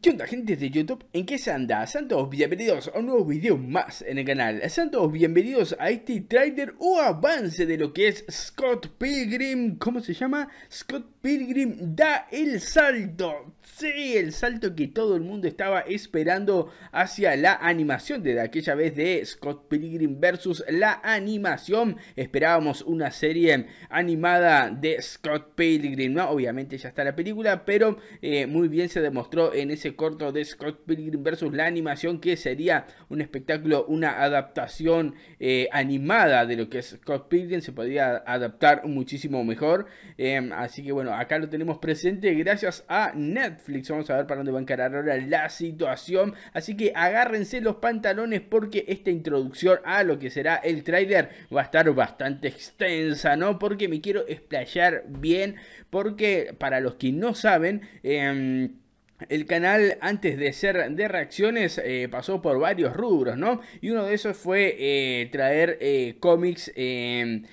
¿Qué onda gente de YouTube? ¿En qué se anda? Santos, bienvenidos a un nuevo video más en el canal. Santos, bienvenidos a este trailer o avance de lo que es Scott Pilgrim. ¿Cómo se llama? Scott Pilgrim da el salto. Sí, el salto que todo el mundo estaba esperando hacia la animación de aquella vez de Scott Pilgrim versus la animación. Esperábamos una serie animada de Scott Pilgrim, ¿no? Obviamente ya está la película, pero eh, muy bien se demostró en ese corto de Scott Pilgrim versus la animación que sería un espectáculo, una adaptación eh, animada de lo que es Scott Pilgrim. Se podría adaptar muchísimo mejor. Em, así que bueno, acá lo tenemos presente gracias a Netflix Netflix. Vamos a ver para dónde va a encarar ahora la situación. Así que agárrense los pantalones porque esta introducción a lo que será el trailer va a estar bastante extensa, ¿no? Porque me quiero explayar bien. Porque para los que no saben... Em, el canal, antes de ser de reacciones, eh, pasó por varios rubros, ¿no? Y uno de esos fue eh, traer eh, cómics en,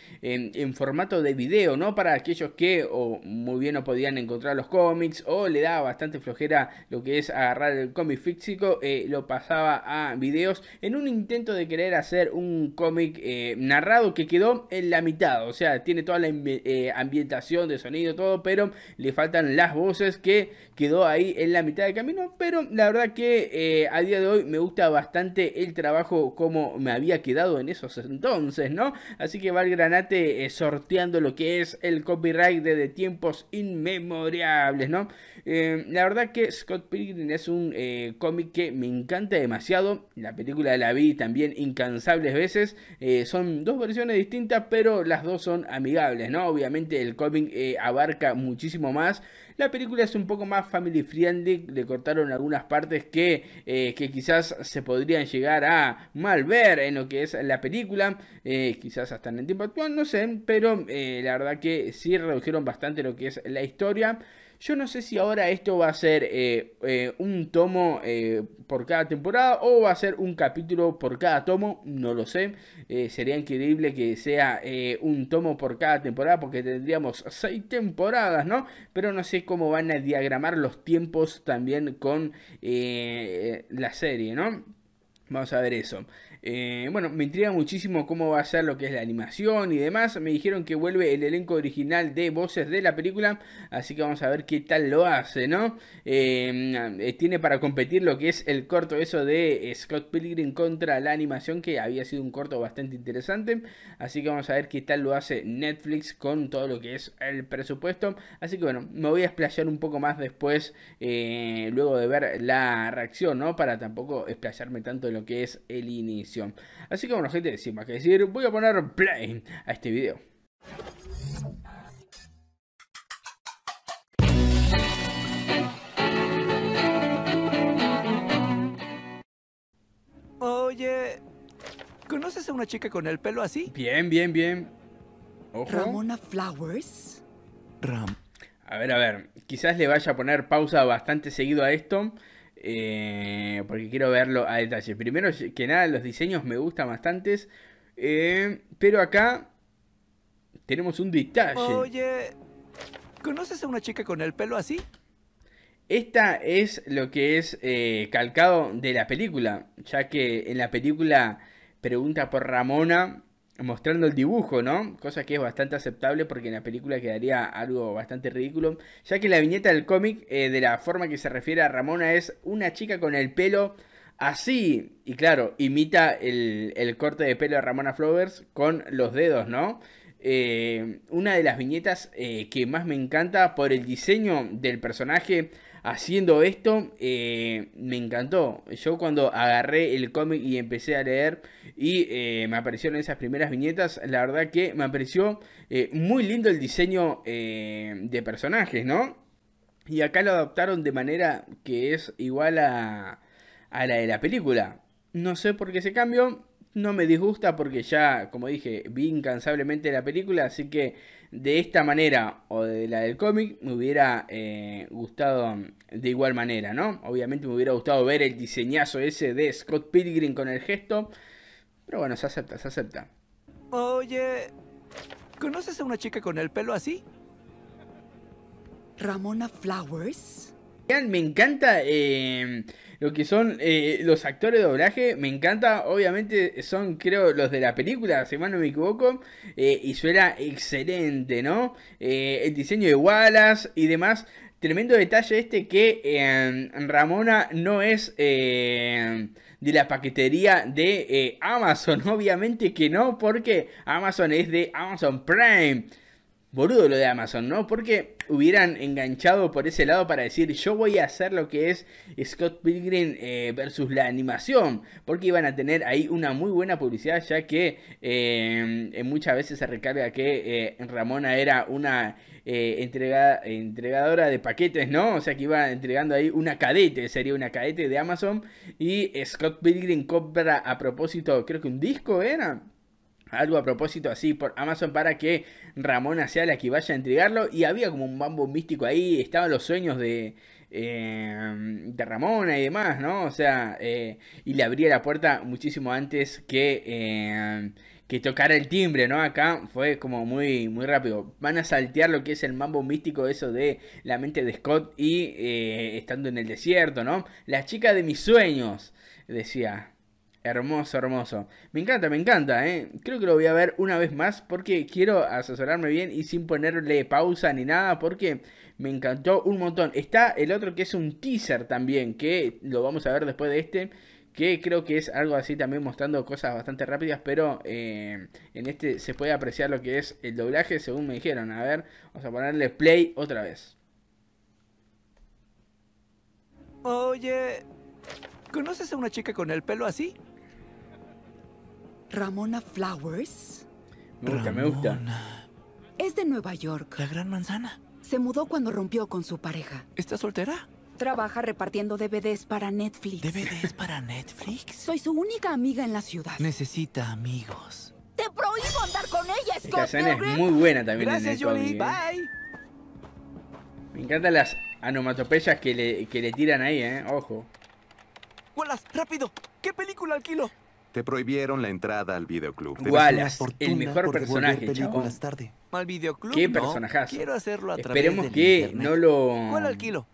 formato de video, ¿no? Para aquellos que o muy bien no podían encontrar los cómics o le daba bastante flojera lo que es agarrar el cómic físico, lo pasaba a videos en un intento de querer hacer un cómic narrado que quedó en la mitad, o sea, tiene toda la ambientación de sonido, todo, pero le faltan las voces que quedó ahí en la la mitad de camino, pero la verdad que eh, a día de hoy me gusta bastante el trabajo como me había quedado en esos entonces, ¿no? Así que va el granate eh, sorteando lo que es el copyright de, tiempos inmemorables ¿no? Eh, la verdad que Scott Pilgrim es un cómic que me encanta demasiado, la película la vi también incansables veces, son dos versiones distintas, pero las dos son amigables, ¿no? Obviamente el cómic abarca muchísimo más, la película es un poco más family friendly, le cortaron algunas partes que, eh, que quizás se podrían llegar a mal ver en lo que es la película, eh, quizás hasta en el tiempo actual, no sé, pero eh, la verdad que sí redujeron bastante lo que es la historia. Yo no sé si ahora esto va a ser eh, eh, un tomo eh, por cada temporada o va a ser un capítulo por cada tomo, no lo sé. sería increíble que sea un tomo por cada temporada porque tendríamos seis temporadas, ¿no? Pero no sé cómo van a diagramar los tiempos también con la serie, ¿no? Vamos a ver eso. Eh, bueno, me intriga muchísimo cómo va a ser lo que es la animación y demás. Me dijeron que vuelve el elenco original de voces de la película, así que vamos a ver qué tal lo hace, ¿no? Eh, eh, tiene para competir lo que es el corto eso de Scott Pilgrim contra la animación, que había sido un corto bastante interesante. Así que vamos a ver qué tal lo hace Netflix con todo lo que es el presupuesto. Así que bueno, me voy a explayar un poco más después, luego de ver la reacción, ¿no? Para tampoco explayarme tanto en lo que es el inicio. Así que bueno gente, sin más que decir, voy a poner play a este video. Oye, ¿conoces a una chica con el pelo así? Bien, bien, bien. Ramona Flowers. Ram. A ver, a ver, quizás le vaya a poner pausa bastante seguido a esto. Eh, porque quiero verlo a detalle. Primero que nada, los diseños me gustan bastante, eh, pero acá tenemos un detalle. Oye, ¿conoces a una chica con el pelo así? Esta es lo que es eh, calcado de la película, ya que en la película pregunta por Ramona mostrando el dibujo, ¿no? Cosa que es bastante aceptable porque en la película quedaría algo bastante ridículo, ya que la viñeta del cómic, eh, de la forma que se refiere a Ramona, es una chica con el pelo así, y claro, imita el, corte de pelo de Ramona Flowers con los dedos, ¿no? Eh, una de las viñetas eh, que más me encanta por el diseño del personaje, haciendo esto, eh, me encantó. Yo cuando agarré el cómic y empecé a leer y eh, me aparecieron esas primeras viñetas, la verdad que me apareció eh, muy lindo el diseño de personajes, ¿no? Y acá lo adaptaron de manera que es igual a, la de la película. No sé por qué se cambió no me disgusta porque ya, como dije, vi incansablemente la película, así que de esta manera o de la del cómic me hubiera eh, gustado mm, de igual manera, ¿no? Obviamente me hubiera gustado ver el diseñazo ese de Scott Pilgrim con el gesto, pero bueno, se acepta, se acepta. Oye, ¿conoces a una chica con el pelo así? Ramona Flowers. Me encanta eh, lo que son eh, los actores de doblaje. Me encanta, obviamente son creo los de la película, si mal no me equivoco, eh, y suena excelente, ¿no? Eh, el diseño de Wallace y demás. Tremendo detalle este que Ramona no es de la paquetería de Amazon, obviamente que no, porque Amazon es de Amazon Prime. Borudo lo de Amazon, ¿no? Porque hubieran enganchado por ese lado para decir, yo voy a hacer lo que es Scott Pilgrim eh, versus la animación, porque iban a tener ahí una muy buena publicidad, ya que eh, muchas veces se recarga que eh, Ramona era una entregadora de paquetes, ¿no? O sea que iba entregando ahí una cadete, sería una cadete de Amazon, y Scott Pilgrim compra a propósito, creo que un disco era algo a propósito así por Amazon para que Ramona sea la que vaya a entregarlo. Y había como un Mambo místico ahí, estaban los sueños de, eh, de Ramona y demás, ¿no? O sea, eh, y le abría la puerta muchísimo antes que, eh, que tocara el timbre, ¿no? Acá fue como muy, muy rápido. Van a saltear lo que es el mambo místico, eso de la mente de Scott y estando en el desierto, ¿no? La chica de mis sueños, decía Hermoso, hermoso. Me encanta, me encanta, ¿eh? Creo que lo voy a ver una vez más porque quiero asesorarme bien y sin ponerle pausa ni nada porque me encantó un montón. Está el otro que es un teaser también, que lo vamos a ver después de este, que creo que es algo así también mostrando cosas bastante rápidas, pero eh, en este se puede apreciar lo que es el doblaje según me dijeron. A ver, vamos a ponerle play otra vez. Oye, ¿conoces a una chica con el pelo así? Ramona Flowers. Me gusta, me gusta. Es de Nueva York. La gran manzana. Se mudó cuando rompió con su pareja. ¿Está soltera? Trabaja repartiendo DVDs para Netflix. ¿DVDs para Netflix? Soy su única amiga en la ciudad. Necesita amigos. ¡Te prohíbo andar con ella, Scott! Esta escena es muy buena también Gracias, en eh. Bye. Me encantan las anomatopeyas que le, tiran ahí, ¿eh? Ojo. ¡Wallace, rápido! ¿Qué película alquilo? Te prohibieron la entrada al videoclub. es el mejor personaje, chabón. videoclub, ¿Qué no? personajazo? Quiero hacerlo a Esperemos que no lo... alquilo?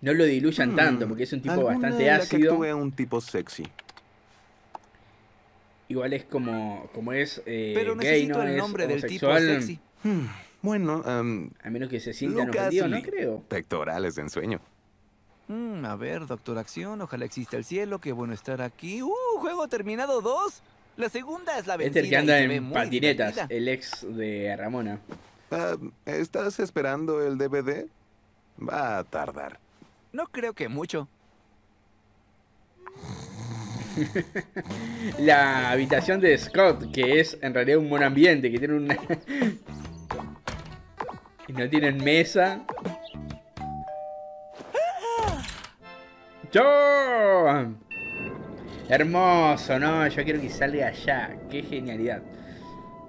No lo diluyan mm, tanto, porque es un tipo bastante ácido. Que un tipo sexy. Igual es como, como es eh, Pero necesito el nombre del tipo sexy. Hmm, bueno, em, a menos que se sientan ofendidos, no creo. Pectorales de ensueño. Mm, a ver, Doctor Acción, ojalá exista el cielo, qué bueno estar aquí. ¡Uh! Juego terminado dos. La segunda es la vencida. Este es el que anda en patinetas, el ex de Ramona. Ah, ¿Estás esperando el DVD? Va a tardar. No creo que mucho. la habitación de Scott, que es en realidad un buen ambiente, que tiene Y no tienen mesa. Hermoso, ¿no? Yo quiero que salga allá. ¡Qué genialidad!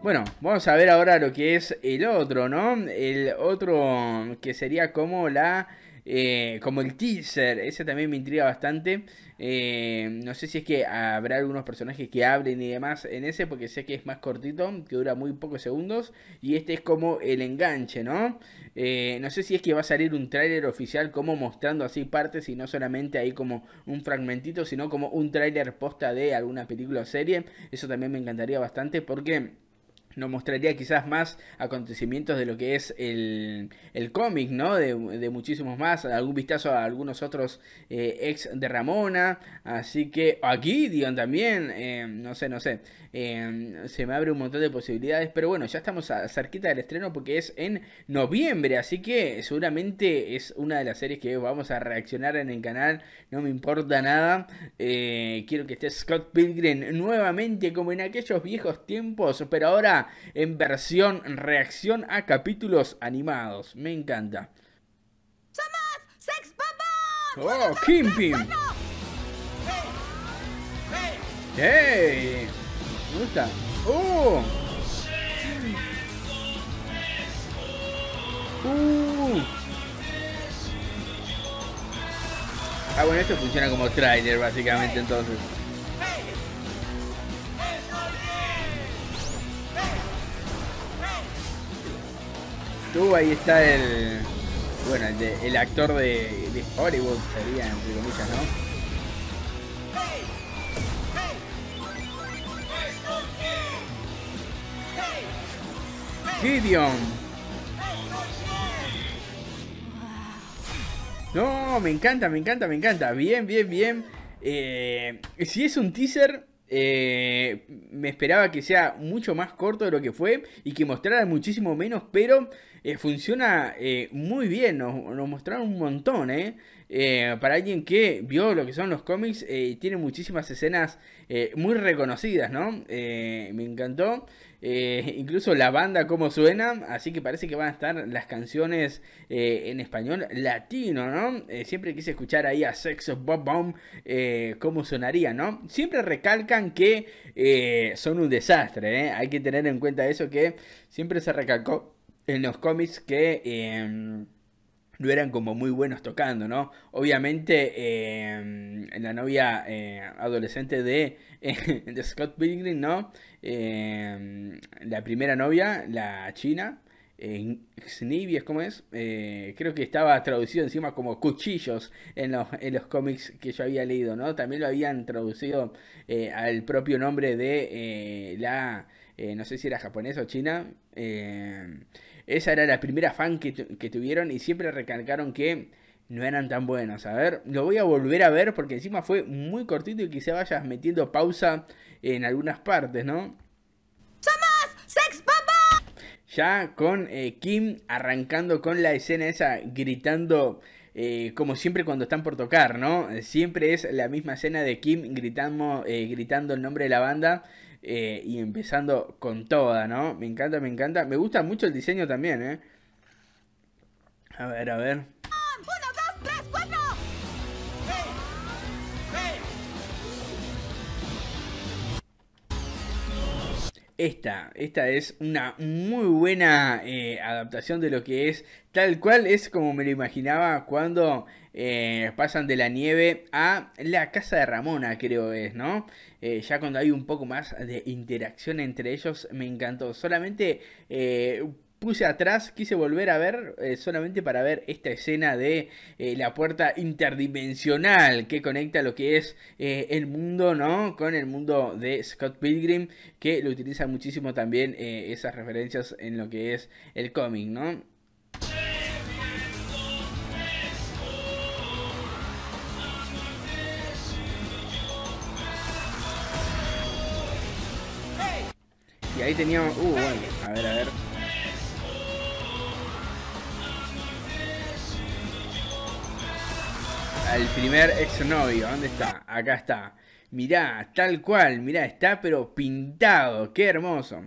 Bueno, vamos a ver ahora lo que es el otro, ¿no? El otro que sería como la eh, como el teaser. Ese también me intriga bastante. Eh, no sé si es que habrá algunos personajes que hablen y demás en ese, porque sé que es más cortito, que dura muy pocos segundos. Y este es como el enganche, ¿no? Eh, no sé si es que va a salir un tráiler oficial como mostrando así partes y no solamente ahí como un fragmentito, sino como un tráiler posta de alguna película o serie. Eso también me encantaría bastante porque nos mostraría quizás más acontecimientos de lo que es el, el cómic, ¿no? De, muchísimos más, algún vistazo a algunos otros eh, ex de Ramona, así que aquí, digan también, em, no sé, no sé, em, se me abre un montón de posibilidades, pero bueno, ya estamos a, cerquita del estreno porque es en noviembre, así que seguramente es una de las series que vamos a reaccionar en el canal, no me importa nada, eh, quiero que esté Scott Pilgrim nuevamente como en aquellos viejos tiempos, pero ahora en versión reacción a capítulos animados. Me encanta. ¡Somos Sex Pim! ¡Oh, ¡Hey! Me gusta. ¡Oh! Uh. Ah, bueno, esto funciona como trailer básicamente entonces. tú, ahí está el. Bueno, el, de, el actor de, de, Hollywood sería, entre comillas, ¿no? Gideon. No, me encanta, me encanta, me encanta. Bien, bien, bien. Eh, si es un teaser, eh, me esperaba que sea mucho más corto de lo que fue y que mostrara muchísimo menos, pero eh, funciona eh, muy bien, nos, nos, mostraron un montón, para alguien que vio lo que son los cómics, tiene muchísimas escenas muy reconocidas, ¿no? me encantó. Eh, incluso la banda como suena, así que parece que van a estar las canciones eh, en español latino, ¿no? Eh, siempre quise escuchar ahí a Sexo Bob Bomb cómo sonaría, ¿no? Siempre recalcan que son un desastre, Hay que tener en cuenta eso que siempre se recalcó en los cómics que em, no eran como muy buenos tocando, ¿no? Obviamente, eh, la novia eh, adolescente eh, de, Scott Pilgrim, ¿no? Eh, la primera novia, la china, snivies ¿cómo es? creo que estaba traducido encima como cuchillos en los, en los cómics que yo había leído, ¿no? También lo habían traducido al propio nombre de la, no sé si era japonesa o china, eh, esa era la primera fan que, que tuvieron y siempre recalcaron que no eran tan buenos. A ver, lo voy a volver a ver porque encima fue muy cortito y quizá vayas metiendo pausa en algunas partes, ¿no? Sex Ya con eh, Kim arrancando con la escena esa gritando. Eh, como siempre cuando están por tocar, ¿no? Siempre es la misma escena de Kim gritando, eh, gritando el nombre de la banda eh, y empezando con toda, ¿no? Me encanta, me encanta. Me gusta mucho el diseño también, ¿eh? A ver, a ver. Esta, esta es una muy buena eh, adaptación de lo que es, tal cual es como me lo imaginaba cuando eh, pasan de la nieve a la casa de Ramona, creo es, ¿no? Eh, ya cuando hay un poco más de interacción entre ellos, me encantó. Solamente eh, puse atrás, quise volver a ver solamente para ver esta escena de la puerta interdimensional que conecta lo que es el mundo, ¿no? Con el mundo de Scott Pilgrim, que lo utiliza muchísimo también esas referencias en lo que es el cómic, ¿no? ahí teníamos... Uh, bueno, a ver, a ver. Al primer exnovio, ¿dónde está? Acá está. Mirá, tal cual, mirá, está pero pintado, qué hermoso.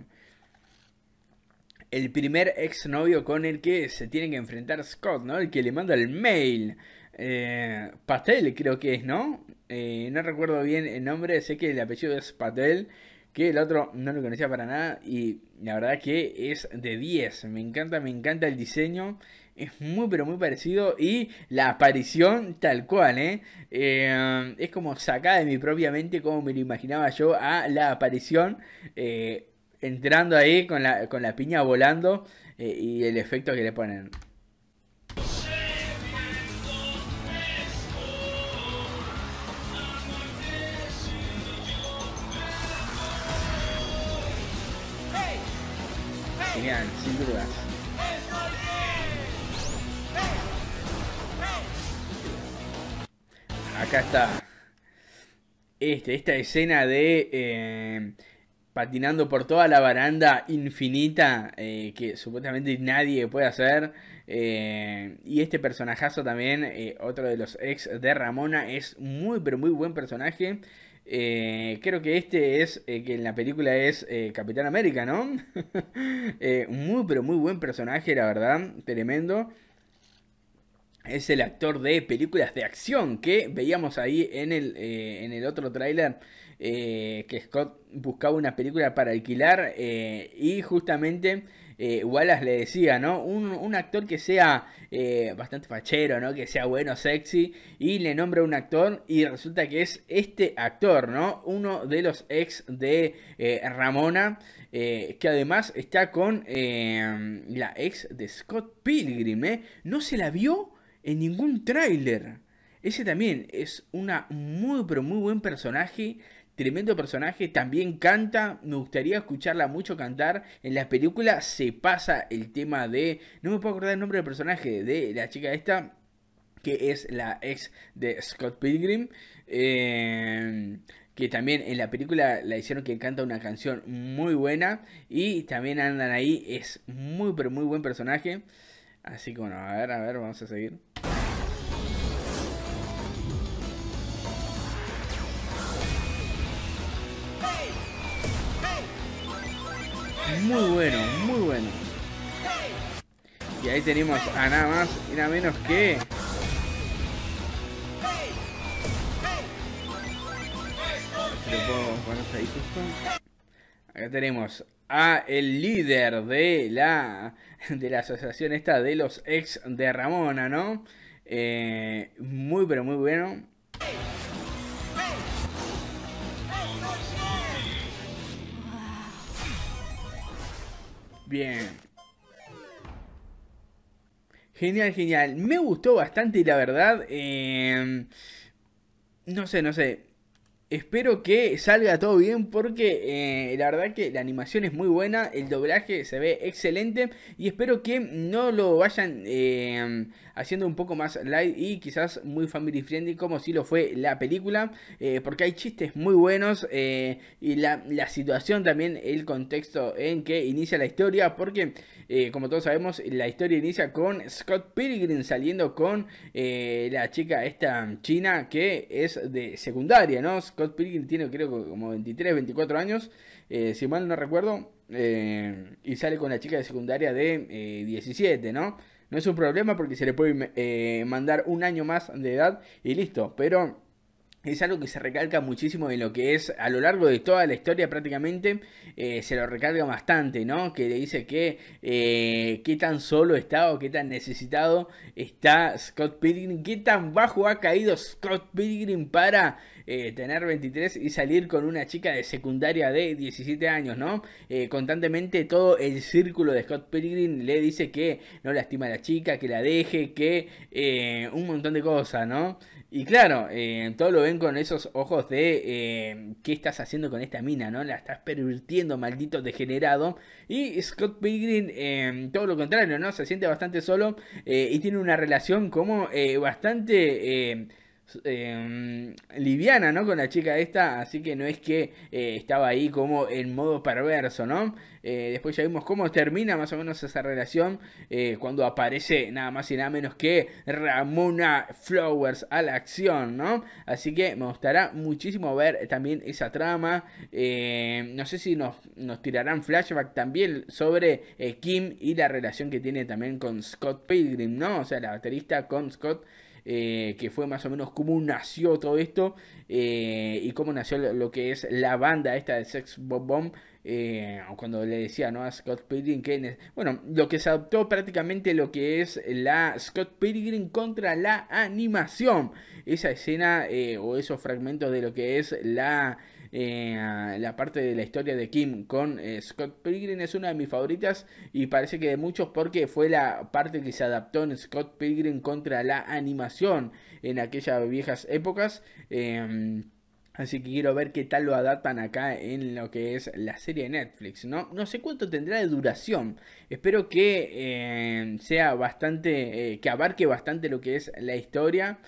El primer exnovio con el que se tiene que enfrentar Scott, ¿no? El que le manda el mail. Eh, Patel creo que es, ¿no? Eh, no recuerdo bien el nombre, sé que el apellido es Patel que el otro no lo conocía para nada y la verdad que es de 10. Me encanta, me encanta el diseño. Es muy pero muy parecido y la aparición tal cual, ¿eh? eh es como sacada de mi propia mente como me lo imaginaba yo a la aparición eh, entrando ahí con la, piña volando eh, y el efecto que le ponen. sin dudas. Acá está. Este, esta escena de eh, patinando por toda la baranda infinita eh, que supuestamente nadie puede hacer. Eh, y este personajazo también, otro de los ex de Ramona, es muy pero muy buen personaje. Eh, creo que este es, eh, que en la película es eh, Capitán América, ¿no? muy, pero muy buen personaje, la verdad, tremendo. Es el actor de películas de acción que veíamos ahí en el, en el otro tráiler que Scott buscaba una película para alquilar y justamente eh, Wallace le decía, ¿no? Un, actor que sea eh, bastante fachero, ¿no? Que sea bueno, sexy, y le nombra un actor y resulta que es este actor, ¿no? Uno de los ex de eh, Ramona, que además está con la ex de Scott Pilgrim, ¿eh? No se la vio en ningún tráiler. Ese también es una muy, pero muy buen personaje tremendo personaje, también canta, me gustaría escucharla mucho cantar. En la película se pasa el tema de, no me puedo acordar el nombre del personaje, de la chica esta, que es la ex de Scott Pilgrim. Eh, que también en la película la hicieron que canta una canción muy buena. Y también andan ahí, es muy, pero muy buen personaje. Así que bueno, a ver, a ver, vamos a seguir. muy bueno, muy bueno. Y ahí tenemos a nada más y nada menos que... Acá tenemos a el líder de la, de la asociación esta de los ex de Ramona, ¿no? Eh, muy pero muy bueno. Bien. Genial, genial. Me gustó bastante y la verdad... Em, no sé, no sé. Espero que salga todo bien porque eh, la verdad que la animación es muy buena, el doblaje se ve excelente y espero que no lo vayan em, haciendo un poco más light y quizás muy family friendly como si lo fue la película, eh, porque hay chistes muy buenos eh, y la, situación también, el contexto en que inicia la historia, porque eh, como todos sabemos, la historia inicia con Scott Pilgrim saliendo con la chica esta china que es de secundaria, ¿no? Scott Pilgrim tiene creo que como 23, 24 años, si mal no recuerdo. y sale con la chica de secundaria de 17, ¿no? no es un problema porque se le puede eh, mandar un año más de edad y listo. Pero es algo que se recalca muchísimo en lo que es a lo largo de toda la historia prácticamente eh, se lo recalca bastante no que le dice que eh, qué tan solo está o qué tan necesitado está Scott Pilgrim qué tan bajo ha caído Scott Pilgrim para eh, tener 23 y salir con una chica de secundaria de 17 años, ¿no? Eh, constantemente todo el círculo de Scott Pilgrim le dice que no lastima a la chica, que la deje, que eh, un montón de cosas, ¿no? Y claro, eh, todo lo ven con esos ojos de qué estás haciendo con esta mina, ¿no? La estás pervirtiendo, maldito degenerado. Y Scott Pilgrim, eh, todo lo contrario, ¿no? Se siente bastante solo y tiene una relación como bastante Em, liviana, ¿no? Con la chica esta, así que no es que eh, estaba ahí como en modo perverso, ¿no? Eh, después ya vimos cómo termina más o menos esa relación eh, cuando aparece nada más y nada menos que Ramona Flowers a la acción, ¿no? Así que me gustará muchísimo ver también esa trama. no sé si nos, nos, tirarán flashback también sobre Kim y la relación que tiene también con Scott Pilgrim, ¿no? O sea, la baterista con Scott Pilgrim. Eh, que fue más o menos cómo nació todo esto eh, y cómo nació lo que es la banda esta de Sex Bob Bomb. Eh, cuando le decía ¿no? a Scott Pilgrim que bueno, lo que se adoptó prácticamente lo que es la Scott Pilgrim contra la animación, esa escena o esos fragmentos de lo que es la eh, la parte de la historia de Kim con eh, Scott Pilgrim es una de mis favoritas y parece que de muchos porque fue la parte que se adaptó en Scott Pilgrim contra la animación en aquellas viejas épocas. Eh, así que quiero ver qué tal lo adaptan acá en lo que es la serie de Netflix, ¿no? No sé cuánto tendrá de duración. Espero que sea bastante, que abarque bastante lo que es la historia.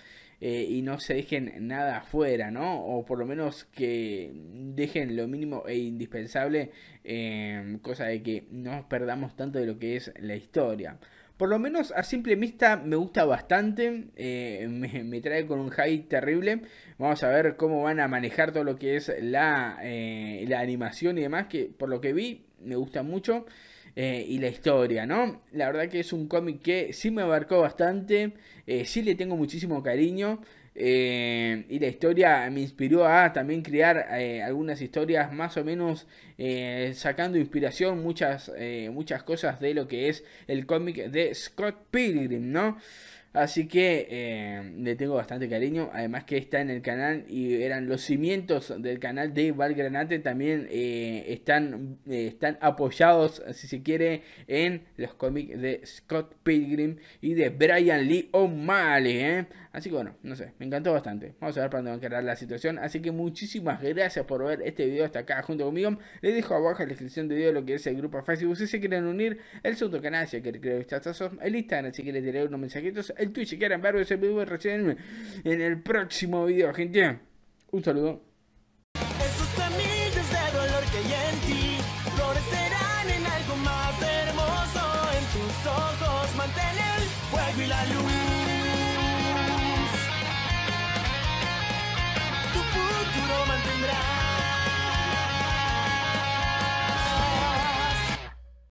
Eh, y no se dejen nada afuera, ¿no? O por lo menos que dejen lo mínimo e indispensable, eh, cosa de que no perdamos tanto de lo que es la historia. Por lo menos a simple vista me gusta bastante, eh, me, trae con un hype terrible, Vamos a ver cómo van a manejar todo lo que es la, eh, animación y demás, que por lo que vi me gusta mucho. Eh, y la historia, ¿no? La verdad que es un cómic que sí me abarcó bastante, eh, sí le tengo muchísimo cariño. Eh, y la historia me inspiró a también crear algunas historias más o menos sacando inspiración, muchas, muchas cosas de lo que es el cómic de Scott Pilgrim, ¿no? Así que eh, le tengo bastante cariño. Además que está en el canal y eran los cimientos del canal de Valgranate. También eh, están, eh, están apoyados, si se quiere, en los cómics de Scott Pilgrim y de Brian Lee O'Malley. Así que bueno, no sé, me encantó bastante. Vamos a ver para dónde va a quedar la situación. Así que muchísimas gracias por ver este video hasta acá junto conmigo. Les dejo abajo en la descripción de video lo que es el grupo Facebook si se quieren unir. El segundo canal si quieren crear vistazos. El Instagram si quieren tener unos mensajitos. El Twitch si quieren ver ese video recién en el próximo video, gente. Un saludo. en algo más hermoso en tus ojos. Mantén el y la luz.